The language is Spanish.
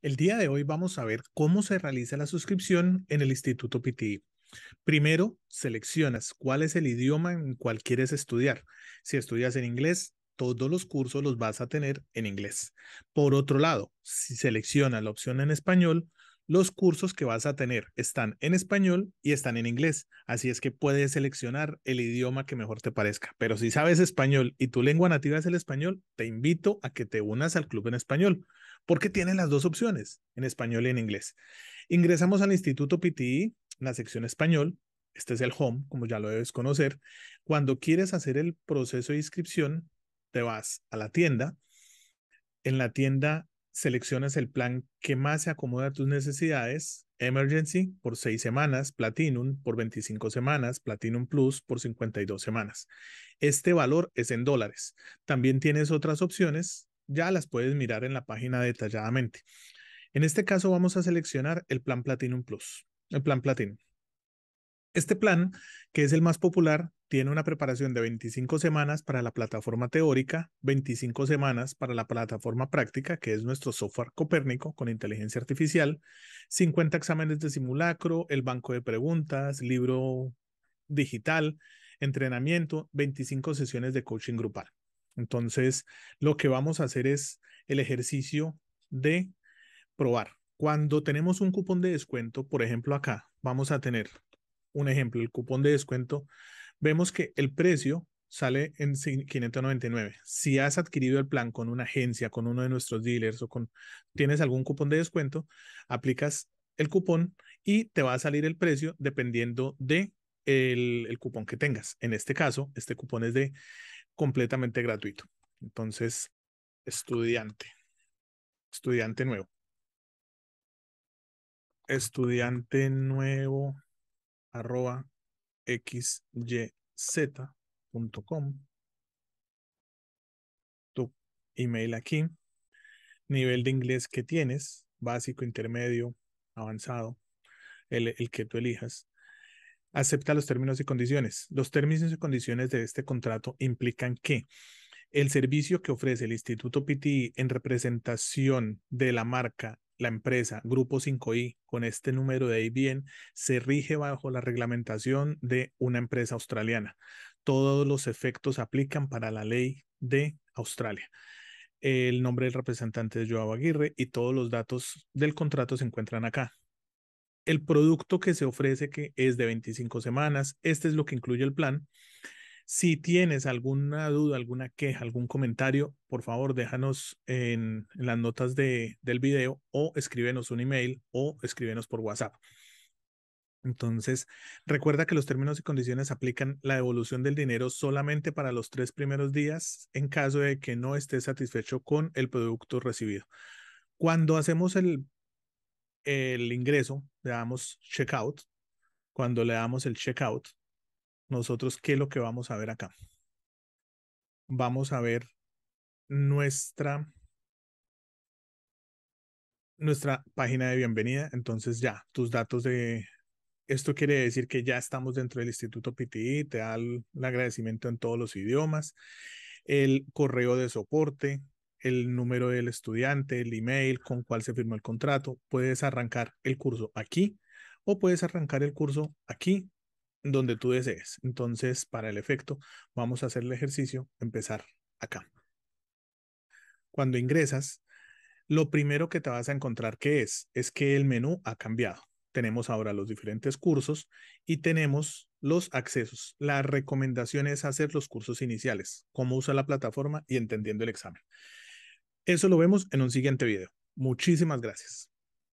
El día de hoy vamos a ver cómo se realiza la suscripción en el Instituto PTI. Primero, seleccionas cuál es el idioma en cual quieres estudiar. Si estudias en inglés, todos los cursos los vas a tener en inglés. Por otro lado, si seleccionas la opción en español, los cursos que vas a tener están en español y están en inglés. Así es que puedes seleccionar el idioma que mejor te parezca. Pero si sabes español y tu lengua nativa es el español, te invito a que te unas al club en español porque tiene las dos opciones, en español y en inglés. Ingresamos al Instituto PTI, e, la sección español, este es el home, como ya lo debes conocer. Cuando quieres hacer el proceso de inscripción, te vas a la tienda. En la tienda seleccionas el plan que más se acomoda a tus necesidades. Emergency por seis semanas, Platinum por 25 semanas, Platinum Plus por 52 semanas. Este valor es en dólares. También tienes otras opciones ya las puedes mirar en la página detalladamente. En este caso vamos a seleccionar el plan Platinum Plus, el plan Platinum. Este plan, que es el más popular, tiene una preparación de 25 semanas para la plataforma teórica, 25 semanas para la plataforma práctica, que es nuestro software Copérnico con inteligencia artificial, 50 exámenes de simulacro, el banco de preguntas, libro digital, entrenamiento, 25 sesiones de coaching grupal. Entonces, lo que vamos a hacer es el ejercicio de probar. Cuando tenemos un cupón de descuento, por ejemplo, acá vamos a tener un ejemplo, el cupón de descuento, vemos que el precio sale en 599. Si has adquirido el plan con una agencia, con uno de nuestros dealers o con tienes algún cupón de descuento, aplicas el cupón y te va a salir el precio dependiendo de el, el cupón que tengas. En este caso, este cupón es de completamente gratuito. Entonces, estudiante, estudiante nuevo. Estudiante nuevo arroba xyz.com. Tu email aquí. Nivel de inglés que tienes, básico, intermedio, avanzado, el, el que tú elijas acepta los términos y condiciones. Los términos y condiciones de este contrato implican que el servicio que ofrece el Instituto PTI en representación de la marca, la empresa Grupo 5I con este número de IBN se rige bajo la reglamentación de una empresa australiana. Todos los efectos aplican para la ley de Australia. El nombre del representante es Joao Aguirre y todos los datos del contrato se encuentran acá el producto que se ofrece que es de 25 semanas, este es lo que incluye el plan. Si tienes alguna duda, alguna queja, algún comentario, por favor déjanos en, las notas del video o escríbenos un email o escríbenos por WhatsApp. Entonces, recuerda que los términos y condiciones aplican la devolución del dinero solamente para los tres primeros días en caso de que no estés satisfecho con el producto recibido. Cuando hacemos el el ingreso, le damos checkout. Cuando le damos el checkout, nosotros, ¿qué es lo que vamos a ver acá? Vamos a ver nuestra, nuestra página de bienvenida. Entonces ya, tus datos de... Esto quiere decir que ya estamos dentro del Instituto PTI, te da el agradecimiento en todos los idiomas, el correo de soporte, el número del estudiante, el email con cual se firmó el contrato. Puedes arrancar el curso aquí o puedes arrancar el curso aquí donde tú desees. Entonces, para el efecto, vamos a hacer el ejercicio, empezar acá. Cuando ingresas, lo primero que te vas a encontrar que es, es que el menú ha cambiado. Tenemos ahora los diferentes cursos y tenemos los accesos. La recomendación es hacer los cursos iniciales, cómo usa la plataforma y entendiendo el examen. Eso lo vemos en un siguiente video. Muchísimas gracias.